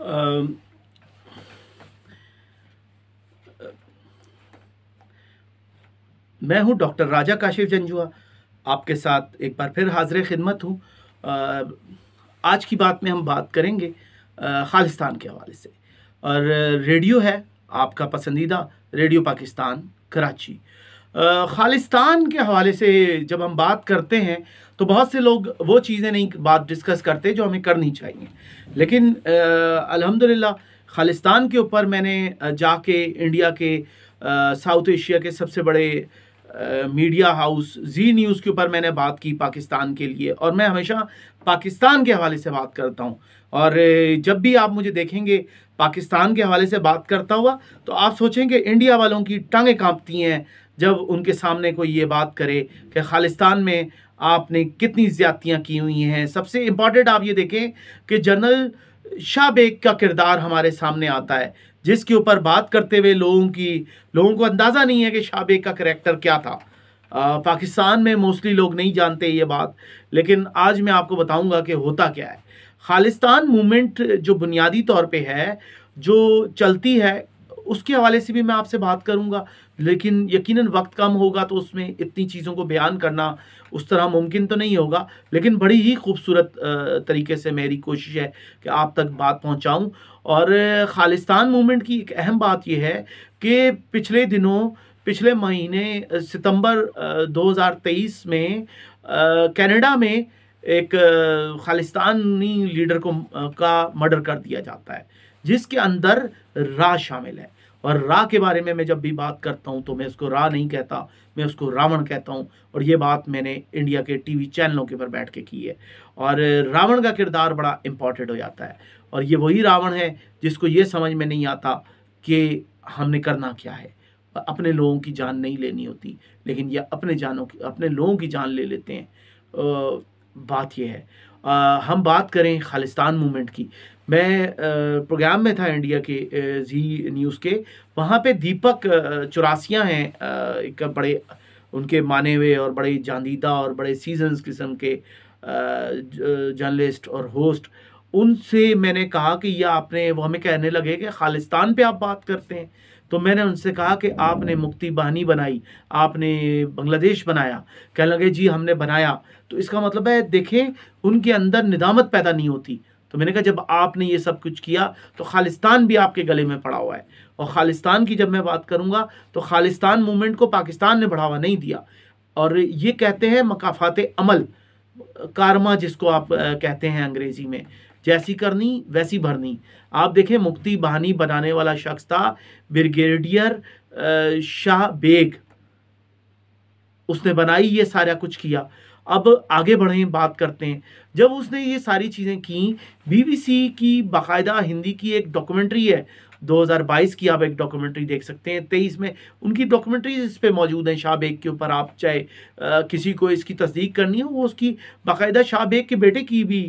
Um, मैं हूं doctor राजा काशिफ जंजुआ आपके साथ एक बार फिर हाजिर खिदमत हूं आज की बात में हम बात करेंगे खालिस्तान के हवाले से और रेडियो है आपका पसंदीदा रेडियो पाकिस्तान कराची खालिस्तान के हवाले से जब हम बात करते हैं तो बहुत से लोग वो चीज़ें नहीं बात डिस्कस करते जो हमें करनी चाहिए लेकिन अल्हम्दुलिल्लाह खालिस्तान के ऊपर मैंने जाके इंडिया के साउथ एशिया के सबसे बड़े मीडिया हाउस जी न्यूज़ के ऊपर मैंने बात की पाकिस्तान के लिए और मैं हमेशा पाकिस्तान के हवाले से बात करता हूँ और जब भी आप मुझे देखेंगे पाकिस्तान के हवाले से बात करता हुआ तो आप सोचेंगे इंडिया वालों की टांगें कांपती हैं जब उनके सामने कोई ये बात करे कि खालिस्तान में आपने कितनी ज़्यादतियाँ की हुई हैं सबसे इम्पॉर्टेंट आप ये देखें कि जनरल शाह बेग का किरदार हमारे सामने आता है जिसके ऊपर बात करते हुए लोगों की लोगों को अंदाज़ा नहीं है कि शाह बेग का करेक्टर क्या था आ, पाकिस्तान में मोस्टली लोग नहीं जानते ये बात लेकिन आज मैं आपको बताऊँगा कि होता क्या है खालिस्तान मूवमेंट जो बुनियादी तौर पर है जो चलती है उसके हवाले से भी मैं आपसे बात करूंगा लेकिन यकीनन वक्त कम होगा तो उसमें इतनी चीज़ों को बयान करना उस तरह मुमकिन तो नहीं होगा लेकिन बड़ी ही खूबसूरत तरीके से मेरी कोशिश है कि आप तक बात पहुंचाऊं और खालिस्तान मूवमेंट की एक अहम बात यह है कि पिछले दिनों पिछले महीने सितंबर 2023 में कनाडा में एक खालिस्तानी लीडर को का मर्डर कर दिया जाता है जिसके अंदर रा शामिल है और रा के बारे में मैं जब भी बात करता हूँ तो मैं उसको रा नहीं कहता मैं उसको रावण कहता हूँ और ये बात मैंने इंडिया के टीवी चैनलों के ऊपर बैठ के की है और रावण का किरदार बड़ा इम्पॉर्टेंट हो जाता है और ये वही रावण है जिसको ये समझ में नहीं आता कि हमने करना क्या है अपने लोगों की जान नहीं लेनी होती लेकिन ये अपने जानों की अपने लोगों की जान ले लेते हैं बात यह है हम बात करें खालिस्तान मूवमेंट की मैं प्रोग्राम में था इंडिया के जी न्यूज़ के वहाँ पे दीपक चौरासियाँ हैं एक बड़े उनके माने हुए और बड़े जानदीदा और बड़े सीजन किस्म के जर्नलिस्ट और होस्ट उनसे मैंने कहा कि यह आपने वो हमें कहने लगे कि खालिस्तान पे आप बात करते हैं तो मैंने उनसे कहा कि आपने मुक्ति बहानी बनाई आपने बांग्लादेश बनाया कह लगे जी हमने बनाया तो इसका मतलब है देखें उनके अंदर निदामत पैदा नहीं होती तो मैंने कहा जब आपने ये सब कुछ किया तो खालिस्तान भी आपके गले में पड़ा हुआ है और खालिस्तान की जब मैं बात करूँगा तो खालिस्तान मूवमेंट को पाकिस्तान ने बढ़ावा नहीं दिया और ये कहते हैं मकाफात अमल कारमा जिसको आप कहते हैं अंग्रेज़ी में जैसी करनी वैसी भरनी आप देखें मुक्ति बहानी बनाने वाला शख्स था ब्रिगेडियर शाह बेग उसने बनाई ये सारा कुछ किया अब आगे बढ़े बात करते हैं जब उसने ये सारी चीज़ें की बीबीसी की बाकायदा हिंदी की एक डॉक्यूमेंट्री है 2022 की आप एक डॉक्यूमेंट्री देख सकते हैं तेईस में उनकी डॉक्यूमेंट्रीज इस पर मौजूद हैं शाह बेग के ऊपर आप चाहे किसी को इसकी तस्दीक करनी हो वो उसकी बाकायदा शाह बेग के बेटे की भी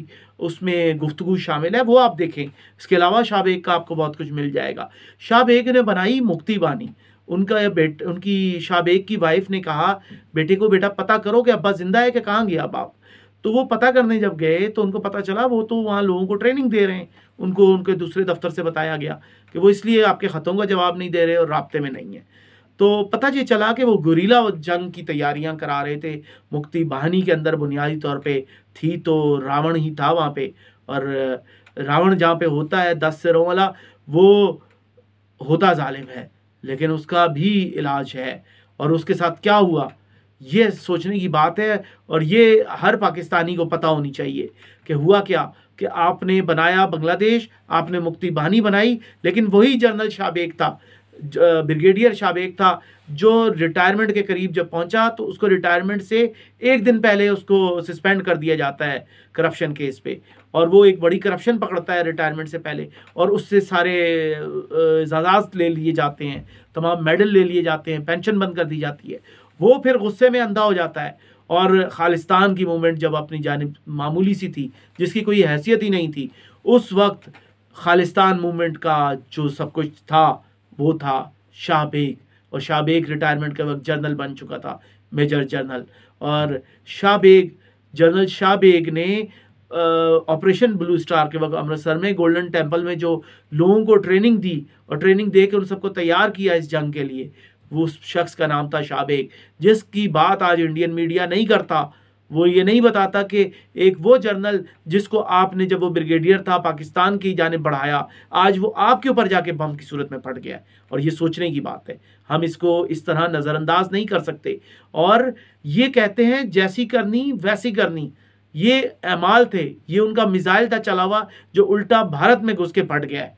उसमें गुफ्तु शामिल है वो आप देखें इसके अलावा शाह बेग का आपको बहुत कुछ मिल जाएगा शाह बेग ने बनाई मुक्ति बानी उनका बेट उनकी शाह बेग की वाइफ ने कहा बेटे को बेटा पता करो कि अब्बा ज़िंदा है कि कहाँ गया बाप तो वो पता करने जब गए तो उनको पता चला वो तो वहाँ लोगों को ट्रेनिंग दे रहे हैं उनको उनके दूसरे दफ्तर से बताया गया कि वो इसलिए आपके ख़तों का जवाब नहीं दे रहे और रबते में नहीं है तो पता ये चला कि वो गुरीला जंग की तैयारियां करा रहे थे मुक्ति बहानी के अंदर बुनियादी तौर पे थी तो रावण ही था वहाँ पे और रावण जहाँ पे होता है दस सिरों वाला वो होता जालिम है लेकिन उसका भी इलाज है और उसके साथ क्या हुआ ये सोचने की बात है और ये हर पाकिस्तानी को पता होनी चाहिए कि हुआ क्या कि आपने बनाया बांग्लादेश आपने मुक्ति बहानी बनाई लेकिन वही जनरल शाबेक था ब्रिगेडियर शाबेक था जो रिटायरमेंट के करीब जब पहुंचा तो उसको रिटायरमेंट से एक दिन पहले उसको सस्पेंड कर दिया जाता है करप्शन केस पे और वो एक बड़ी करप्शन पकड़ता है रिटायरमेंट से पहले और उससे सारे एजाजात ले लिए जाते हैं तमाम मेडल ले लिए जाते हैं पेंशन बंद कर दी जाती है वो फिर गुस्से में अंधा हो जाता है और खालिस्तान की मूवमेंट जब अपनी जानब मामूली सी थी जिसकी कोई हैसियत ही नहीं थी उस वक्त खालिस्तान मूवमेंट का जो सब कुछ था वो था शाह बेग और शाह बेग रिटायरमेंट के वक्त जनरल बन चुका था मेजर जनरल और शाह बेग जनरल शाह बेग ने ऑपरेशन ब्लू स्टार के वक्त अमृतसर में गोल्डन टेम्पल में जो लोगों को ट्रेनिंग दी और ट्रेनिंग दे के उन सबको तैयार किया इस जंग के लिए वो उस शख्स का नाम था शाबेग जिसकी बात आज इंडियन मीडिया नहीं करता वो ये नहीं बताता कि एक वो जर्नल जिसको आपने जब वो ब्रिगेडियर था पाकिस्तान की जानब बढ़ाया आज वो आपके ऊपर जाके बम की सूरत में फट गया है और ये सोचने की बात है हम इसको इस तरह नज़रअंदाज नहीं कर सकते और ये कहते हैं जैसी करनी वैसी करनी ये अमाल थे ये उनका मिज़ाइल था चला हुआ जो उल्टा भारत में घुस के फट गया है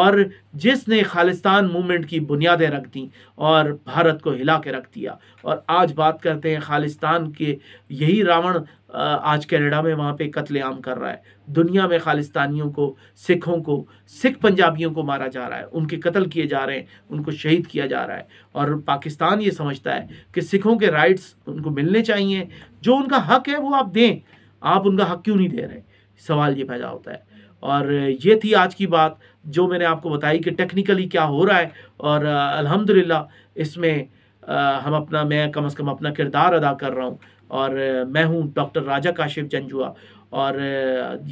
और जिसने खालिस्तान मूवमेंट की बुनियादें रख दी और भारत को हिला के रख दिया और आज बात करते हैं खालिस्तान के यही रावण आज कनाडा में वहाँ पे कत्लेआम कर रहा है दुनिया में खालिस्तानियों को सिखों को सिख पंजाबियों को मारा जा रहा है उनके कत्ल किए जा रहे हैं उनको शहीद किया जा रहा है और पाकिस्तान ये समझता है कि सिखों के राइट्स उनको मिलने चाहिए जो उनका हक है वो आप दें आप उनका हक क्यों नहीं दे रहे सवाल ये पैदा होता है और ये थी आज की बात जो मैंने आपको बताई कि टेक्निकली क्या हो रहा है और अल्हम्दुलिल्लाह इसमें हम अपना मैं कम से कम अपना किरदार अदा कर रहा हूँ और मैं हूँ डॉक्टर राजा काशिफ जंजुआ और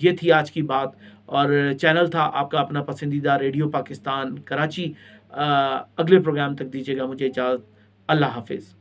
ये थी आज की बात और चैनल था आपका अपना पसंदीदा रेडियो पाकिस्तान कराची अगले प्रोग्राम तक दीजिएगा मुझे इजाज़त अल्लाह हाफिज़